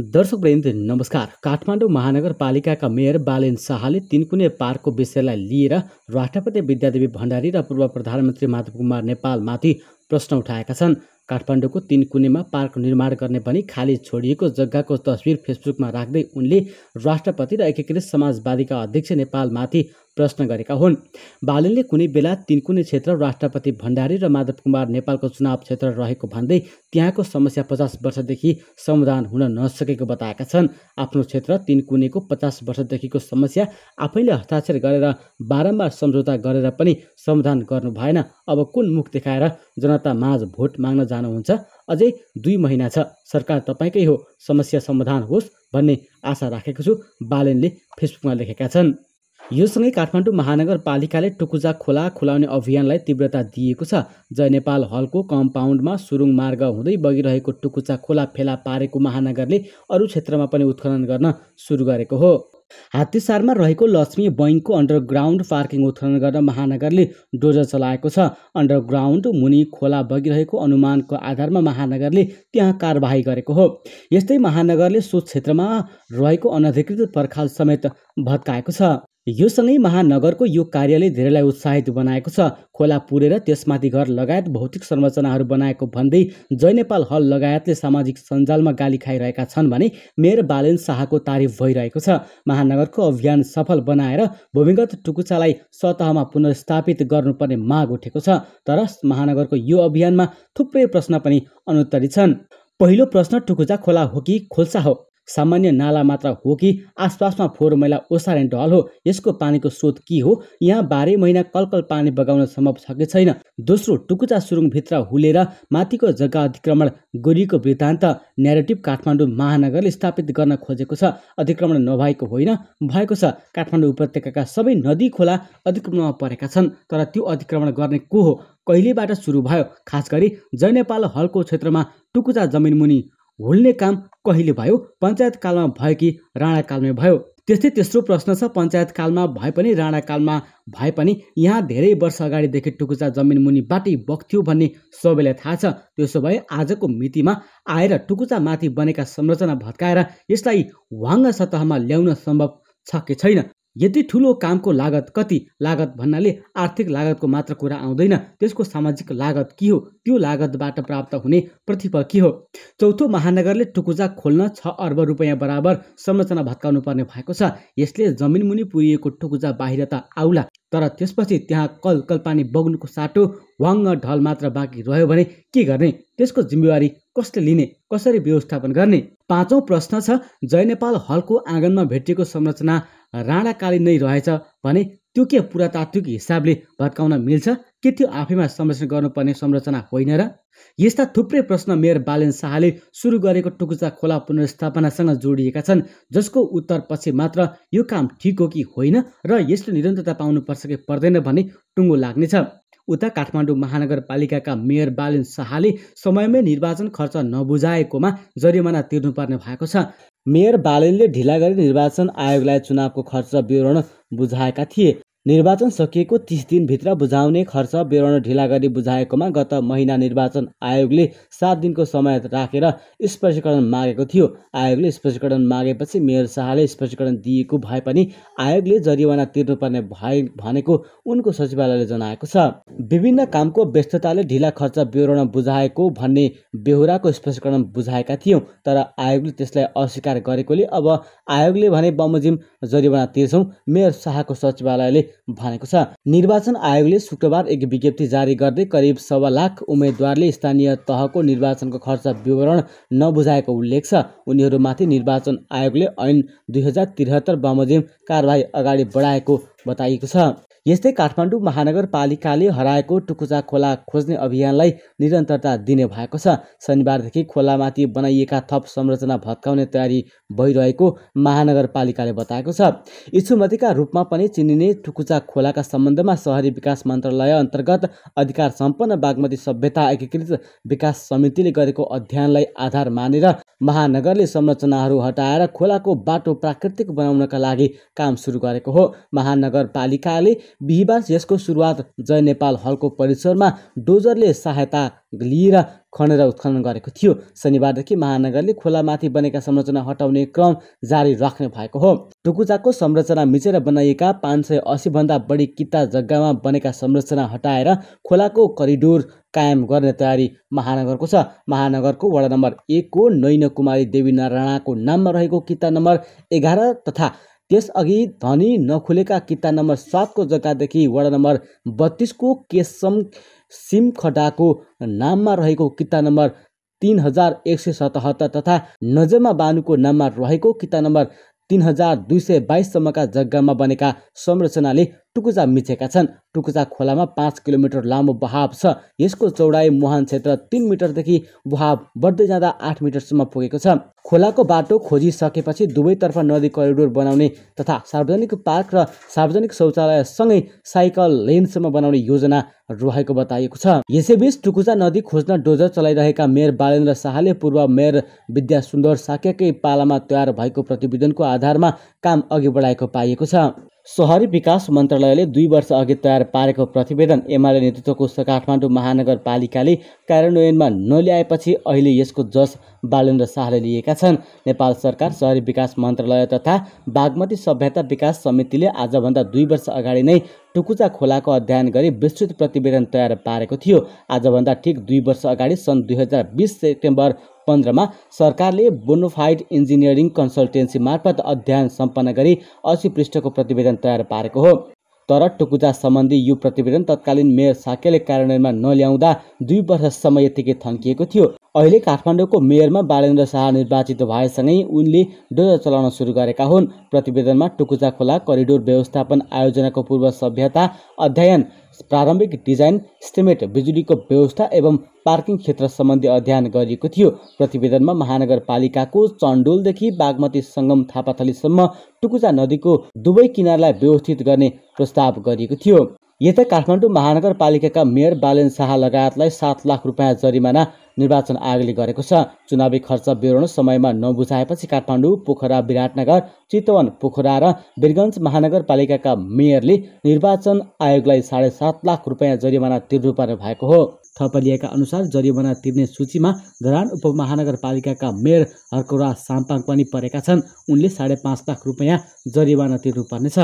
दर्शकवृन्द नमस्कार काठमाडौँ महानगरपालिकाका मेयर बालेन शाहले तिनकुने पार्कको विषयलाई लिएर राष्ट्रपति विद्यादेवी भण्डारी र पूर्व प्रधानमन्त्री माधव कुमार नेपालमाथि प्रश्न उठाएका छन् काठमाडौँको तिनकुनेमा पार्क निर्माण गर्ने पनि खाली छोडिएको जग्गाको तस्विर फेसबुकमा राख्दै उनले राष्ट्रपति र एकीकृत समाजवादीका अध्यक्ष नेपालमाथि प्रश्न गरेका हुन् बालनले कुनै बेला तिनकुने क्षेत्र राष्ट्रपति भण्डारी र माधव कुमार नेपालको चुनाव क्षेत्र रहेको भन्दै त्यहाँको समस्या पचास वर्षदेखि समाधान हुन नसकेको बताएका छन् आफ्नो क्षेत्र तिनकुनेको पचास वर्षदेखिको समस्या आफैले हस्ताक्षर गरेर बारम्बार सम्झौता गरेर पनि समाधान गर्नु भएन अब कुन मुख देखाएर जनता माझ भोट माग्न जानुहुन्छ अझै दुई महिना छ सरकार तपाईँकै हो समस्या समाधान होस् भन्ने आशा राखेको छु बालेनले फेसबुकमा लेखेका छन् योसँगै काठमाडौँ महानगरपालिकाले टुकुजा खोला खुलाउने अभियानलाई तीव्रता दिएको छ जय नेपाल हलको कम्पाउन्डमा सुरुङ मार्ग हुँदै बगिरहेको टुकुचा खोला फेला पारेको महानगरले अरू क्षेत्रमा पनि उत्खनन गर्न सुरु गरेको हो हात्तीसारमा रहेको लक्ष्मी बैङ्कको अन्डरग्राउन्ड पार्किङ उत्खनन गर्न महानगरले डोजर चलाएको छ अन्डरग्राउन्ड मुनि खोला बगिरहेको अनुमानको आधारमा महानगरले त्यहाँ कारवाही गरेको हो यस्तै महानगरले सो क्षेत्रमा रहेको अनधिकृत पर्खाल समेत भत्काएको छ यो सँगै महानगरको यो कार्यले धेरैलाई उत्साहित बनाएको छ खोला पुरेर त्यसमाथि घर लगायत भौतिक संरचनाहरू बनाएको भन्दै जय नेपाल हल लगायतले सामाजिक सञ्जालमा गाली खाइरहेका छन् भने मेयर बालेन शाहको तारिफ भइरहेको छ महानगरको अभियान सफल बनाएर भूमिगत टुकुचालाई सतहमा पुनर्स्थापित गर्नुपर्ने माग उठेको छ तर महानगरको यो अभियानमा थुप्रै प्रश्न पनि अनुत्तरित छन् पहिलो प्रश्न टुकुचा खोला हो कि खोल्सा हो सामान्य नाला मात्र हो कि आसपासमा फोहोर मैला ओसार्ने ढल हो यसको पानीको स्रोत के हो यहाँ बाह्रै महिना कलकल पानी बगाउन सम्भव छ कि छैन दोस्रो टुकुचा सुरुङभित्र हुलेर माथिको जग्गा अतिक्रमण गरिएको वृत्तान्त नेरेटिभ काठमाडौँ महानगरले स्थापित गर्न खोजेको छ अतिक्रमण नभएको होइन भएको छ काठमाडौँ उपत्यका सबै नदी खोला अतिक्रमणमा परेका छन् तर त्यो अतिक्रमण गर्ने को हो कहिलेबाट सुरु भयो खास गरी नेपाल हलको क्षेत्रमा टुकुचा जमिनमुनि हुल्ने काम कहिले भयो कालमा भयो कि राणाकालमै भयो त्यस्तै तेस्रो प्रश्न छ कालमा भए पनि राणाकालमा भए पनि यहाँ धेरै वर्ष अगाडिदेखि टुकुचा जमिन मुनिबाटै बग्थ्यो भन्ने सबैलाई थाहा छ त्यसो भए आजको मितिमा आएर टुकुचा माथि बनेका संरचना भत्काएर यसलाई वाङ्ग सतहमा ल्याउन सम्भव छ कि छैन यति ठुलो कामको लागत कति लागत भन्नाले आर्थिक लागतको मात्र कुरा आउँदैन त्यसको सामाजिक लागत के हो त्यो लागतबाट प्राप्त हुने प्रतिफल के हो चौथो महानगरले टुकुजा खोल्न छ अर्ब रुपियाँ बराबर संरचना भत्काउनु पर्ने भएको छ यसले जमिन मुनि पुरिएको टुकुजा बाहिर त आउला तर त्यसपछि त्यहाँ कल कल पानी बग्नुको साटो वाङ ढल मात्र बाँकी रह्यो भने के गर्ने त्यसको जिम्मेवारी कसले लिने कसरी व्यवस्थापन गर्ने पाँचौँ प्रश्न छ जय नेपाल हलको आँगनमा भेटिएको संरचना राणाकालीन नै रहेछ भने त्यो के पुरातात्विक हिसाबले भत्काउन मिल्छ के त्यो आफैमा संरक्षण गर्नुपर्ने संरचना होइन र यस्ता थुप्रै प्रश्न मेयर बालेन शाहले सुरु गरेको टुकुचा खोला पुनर्स्थापनासँग जोडिएका छन् जसको उत्तर पछि मात्र यो काम ठिक हो कि होइन र यसले निरन्तरता पाउनुपर्छ कि पर्दैन भन्ने टुङ्गो लाग्नेछ उता काठमाडौँ महानगरपालिकाका मेयर बालिन शाहले समयमै निर्वाचन खर्च नबुझाएकोमा जरिमाना तिर्नुपर्ने भएको छ मेयर बालिनले ढिला गरी निर्वाचन आयोगलाई चुनावको खर्च विवरण बुझाएका थिए निर्वाचन सकिएको तिस दिनभित्र बुझाउने खर्च विवरण ढिला गरी बुझाएकोमा गत महिना निर्वाचन आयोगले सात दिनको समय राखेर स्पष्टीकरण मागेको थियो आयोगले स्पष्टीकरण मागेपछि मेयर शाहले स्पष्टीकरण दिएको भए पनि आयोगले जरिवाना तिर्नुपर्ने भए भनेको उनको सचिवालयले जनाएको छ विभिन्न कामको व्यस्तताले ढिला खर्च विवरण बुझाएको भन्ने बेहोराको स्पष्टीकरण बुझाएका थियौँ तर आयोगले त्यसलाई अस्वीकार गरेकोले अब आयोगले भने बमोजिम जरिवाना तिर्छौँ मेयर शाहको सचिवालयले भनेको छ निर्वाचन आयोगले शुक्रबार एक विज्ञप्ति जारी गर्दै करिब सवा लाख उम्मेद्वारले स्थानीय तहको निर्वाचनको खर्च विवरण नबुझाएको उल्लेख छ उनीहरूमाथि निर्वाचन आयोगले ऐन दुई हजार त्रिहत्तर बमोजिम कारवाही अगाडि बढाएको बताइएको छ यस्तै काठमाडौँ महानगरपालिकाले हराएको टुकुचा खोला खोज्ने अभियानलाई निरन्तरता दिने भएको छ शनिबारदेखि खोलामाथि बनाइएका थप संरचना भत्काउने तयारी भइरहेको महानगरपालिकाले बताएको छ इच्छुमतीका रूपमा पनि चिनिने टुकुचा खोलाका सम्बन्धमा सहरी विकास मन्त्रालय अन्तर्गत अधिकार सम्पन्न बागमती सभ्यता एकीकृत विकास समितिले गरेको अध्ययनलाई आधार मानेर महानगरले संरचनाहरू हटाएर खोलाको बाटो प्राकृतिक बनाउनका लागि काम सुरु गरेको हो महानगरपालिकाले बिहिबार यसको सुरुवात जय नेपाल हलको परिसरमा डोजरले सहायता लिएर खनेर उत्खनन गरेको थियो शनिबारदेखि महानगरले खोलामाथि बनेका संरचना हटाउने क्रम जारी राख्ने भएको हो टुकुचाको संरचना मिचेर बनाइएका पाँच सय असीभन्दा बढी किता जग्गामा बनेका संरचना हटाएर खोलाको करिडोर कायम गर्ने तयारी महानगरको छ महानगरको वडा नम्बर एकको नैन कुमारी देवी नारायणाको नाममा रहेको किता नम्बर एघार तथा त्यसअघि धनी नखुलेका किता नम्बर सातको जग्गादेखि वडा नम्बर बत्तिसको केसम सिमखडाको नाममा रहेको किता नम्बर तिन हजार एक सय सतहत्तर तथा नजमा बानुको नाममा रहेको किता नम्बर तिन हजार दुई सय बाइससम्मका जग्गामा बनेका संरचनाले टुकुजा मिचेका छन् टुकुजा खोलामा पाँच किलोमिटर लामो बहाव छ यसको चौडाइ मुहान क्षेत्र तिन मिटरदेखि बहाव बढ्दै जाँदा आठ मिटरसम्म पुगेको छ खोलाको बाटो खोजिसकेपछि दुवैतर्फ नदी करिडोर बनाउने तथा सार्वजनिक पार्क र सार्वजनिक शौचालयसँगै साइकल लेनसम्म बनाउने योजना रहेको बताइएको छ यसैबीच टुकुचा नदी खोज्न डोजर चलाइरहेका मेयर बालेन्द्र शाहले पूर्व मेयर विद्या सुन्दर साक्यकै पालामा तयार भएको प्रतिवेदनको आधारमा काम अघि बढाएको पाइएको छ सहरी विकास मन्त्रालयले दुई वर्ष अघि तयार पारेको प्रतिवेदन एमाले नेतृत्वको काठमाडौँ महानगरपालिकाले कार्यान्वयनमा नल्याएपछि अहिले यसको जस बालेन्द्र शाहले लिएका छन् नेपाल सरकार सहरी विकास मन्त्रालय तथा बागमती सभ्यता विकास समितिले आजभन्दा दुई वर्ष अगाडि नै टुकुचा खोलाको अध्ययन गरी विस्तृत प्रतिवेदन तयार पारेको थियो आजभन्दा ठिक दुई वर्ष अगाडि सन् दुई हजार बिस सेप्टेम्बर पन्ध्रमा सरकारले बोनोफाइड इन्जिनियरिङ कन्सल्टेन्सी मार्फत अध्ययन सम्पन्न गरी असी पृष्ठको प्रतिवेदन तयार पारेको हो तर टुकुजा सम्बन्धी यो प्रतिवेदन तत्कालीन मेयर साकेले कार्यान्वयनमा नल्याउँदा दुई वर्षसम्म यतिकै थन्किएको थियो अहिले काठमाडौँको मेयरमा बालेन्द्र शाह निर्वाचित भएसँगै उनले डोजा चलाउन सुरु गरेका हुन् प्रतिवेदनमा टुकुचा खोला करिडोर व्यवस्थापन आयोजनाको पूर्व सभ्यता अध्ययन प्रारम्भिक डिजाइन स्टेमेट बिजुलीको व्यवस्था एवं पार्किङ क्षेत्र सम्बन्धी अध्ययन गरिएको थियो प्रतिवेदनमा महानगरपालिकाको चण्डोलदेखि बागमती सङ्गम थापाथलीसम्म टुकुचा नदीको दुवै किनारलाई व्यवस्थित गर्ने प्रस्ताव गरिएको थियो यता काठमाडौँ महानगरपालिकाका मेयर बालेन शाह लगायतलाई सात लाख रुपियाँ जरिमाना निर्वाचन आयोगले गरेको छ चुनावी खर्च विवरण समयमा नबुझाएपछि काठमाडौँ पोखरा विराटनगर चितवन पोखरा र वीरगञ्ज महानगरपालिकाका मेयरले निर्वाचन आयोगलाई साढे सात लाख रुपियाँ जरिमाना तिर्नुपर्ने भएको हो लिएका अनुसार जरिवाना तिर्ने सूचीमा धरान उपमहानगरपालिकाका मेयर हर्कराज साम्पाङ पनि परेका छन् उनले साढे पाँच लाख रुपियाँ जरिवाना तिर्नुपर्नेछ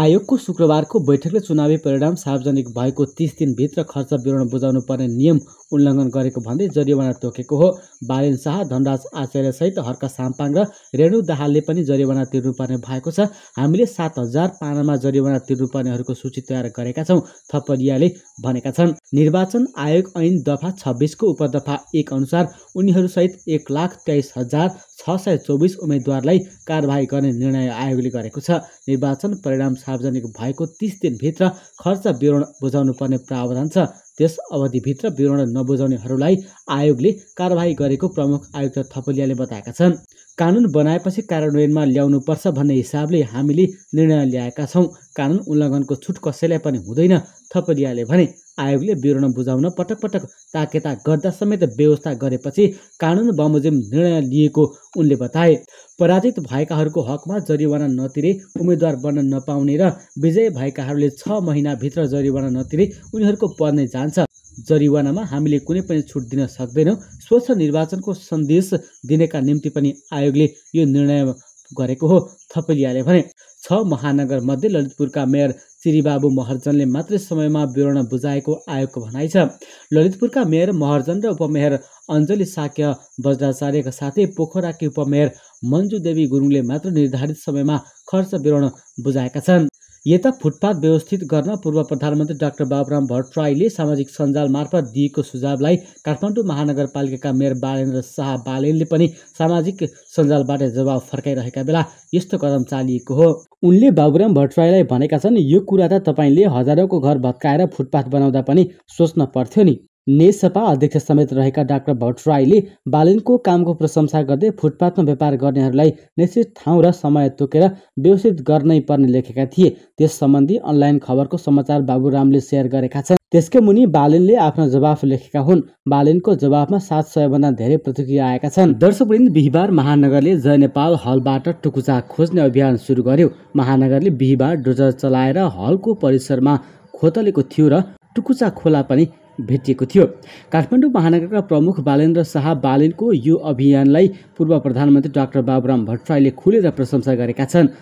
आयोगको शुक्रबारको बैठकले चुनावी परिणाम सार्वजनिक भएको तिस दिनभित्र खर्च विवरण बुझाउनु पर्ने नियम उल्लङ्घन गरेको भन्दै जरिवाना तोकेको हो बालेन शाह धनराज आचार्यसहित हर्क साम्पाङ र रेणु दाहालले पनि जरिवाना तिर्नुपर्ने भएको छ हामीले सात हजार पानामा जरिवाना तिर्नुपर्नेहरूको सूची तयार गरेका छौँ थपलियाले भनेका छन् निर्वाचन आयोग ऐन दफा छब्बिसको उपदफा एक अनुसार उनीहरूसहित एक लाख तेइस हजार छ सय चौबिस उम्मेद्वारलाई कारवाही गर्ने निर्णय आयोगले गरेको छ निर्वाचन परिणाम सार्वजनिक भएको तिस दिनभित्र खर्च विवरण बुझाउनु पर्ने प्रावधान छ त्यस अवधिभित्र विवरण नबुझाउनेहरूलाई आयोगले कारवाही गरेको प्रमुख आयुक्त थपलियाले बताएका छन् कानुन बनाएपछि कार्यान्वयनमा ल्याउनुपर्छ भन्ने हिसाबले हामीले निर्णय ल्याएका छौँ कानुन उल्लङ्घनको छुट कसैलाई पनि हुँदैन थपलियाले भने आयोगले विवरण बुझाउन पटक पटक ताकेता गर्दा समेत व्यवस्था गरेपछि कानुन बमोजिम निर्णय लिएको उनले बताए पराजित भएकाहरूको हकमा जरिवाना नतिरे उम्मेद्वार बन्न नपाउने र विजय भएकाहरूले छ महिनाभित्र जरिवाना नतिरे उनीहरूको पद नै जान्छ जरिवानामा हामीले कुनै पनि छुट दिन सक्दैनौँ स्वच्छ निर्वाचनको सन्देश दिनेका निम्ति पनि आयोगले यो निर्णय गरेको हो थपलियाले भने छ महानगर मध्ये ललितपुरका मेयर श्रीबाबु महर्जनले मात्रै समयमा विवरण बुझाएको आयोगको भनाइ छ ललितपुरका मेयर महर्जन र उपमेयर अञ्जली साक्य वज्राचार्यका साथै पोखराकी उपमेयर मन्जु देवी गुरुङले मात्र निर्धारित समयमा खर्च विवरण बुझाएका छन् यता फुटपाथ व्यवस्थित गर्न पूर्व प्रधानमन्त्री डाक्टर बाबुराम भट्टराईले सामाजिक सञ्जाल मार्फत दिएको सुझावलाई काठमाडौँ महानगरपालिकाका मेयर बालेन्द्र शाह बालेनले पनि सामाजिक सञ्जालबाट जवाब फर्काइरहेका बेला यस्तो कदम चालिएको हो उनले बाबुराम भट्टराईलाई भनेका छन् यो कुरा त तपाईँले हजारौँको घर भत्काएर फुटपाथ बनाउँदा पनि सोच्न पर्थ्यो नि नेसपा अध्यक्ष समेत रहेका डाक्टर भट्टराईले बालिनको कामको प्रशंसा गर्दै फुटपाथमा व्यापार गर्नेहरूलाई निश्चित ठाउँ र समय तोकेर व्यवस्थित गर्नै पर्ने लेखेका थिए त्यस सम्बन्धी अनलाइन खबरको समाचार बाबुरामले सेयर गरेका छन् त्यसकै मुनि बालिनले आफ्नो जवाफ लेखेका हुन् बालिनको जवाफमा सात सयभन्दा धेरै प्रतिक्रिया आएका छन् दर्शकवृन्द बिहिबार महानगरले जय नेपाल हलबाट टुकुचा खोज्ने अभियान सुरु गर्यो महानगरले बिहिबार डोजर चलाएर हलको परिसरमा खोतलेको थियो र टुकुचा खोला पनि भेटिएको थियो काठमाडौँ महानगरका प्रमुख बालेन्द्र शाह बालिनको यो अभियानलाई पूर्व प्रधानमन्त्री डाक्टर बाबुराम भट्टराईले खुलेर प्रशंसा गरेका छन्